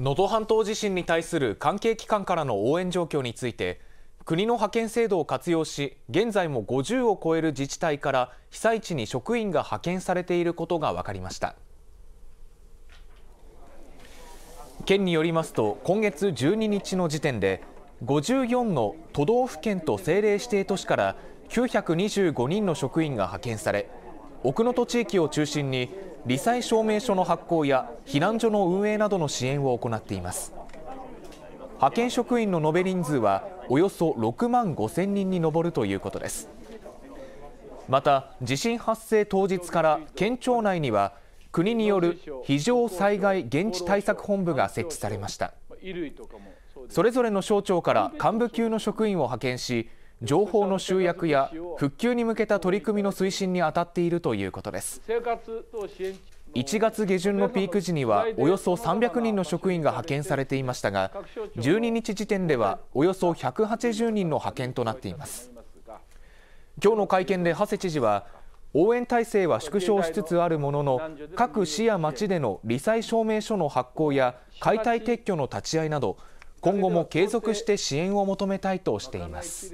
能登半島地震に対する関係機関からの応援状況について国の派遣制度を活用し現在も50を超える自治体から被災地に職員が派遣されていることが分かりました県によりますと今月12日の時点で54の都道府県と政令指定都市から925人の職員が派遣され奥能登地域を中心に罹災証明書の発行や避難所の運営などの支援を行っています派遣職員の延べ人数はおよそ6万5 0人に上るということですまた地震発生当日から県庁内には国による非常災害現地対策本部が設置されましたそれぞれの省庁から幹部級の職員を派遣し情報の集約や復旧に向けた取り組みの推進に当たっているということです1月下旬のピーク時にはおよそ300人の職員が派遣されていましたが12日時点ではおよそ180人の派遣となっています今日の会見で長谷知事は応援体制は縮小しつつあるものの各市や町での罹災証明書の発行や解体撤去の立ち会いなど今後も継続して支援を求めたいとしています。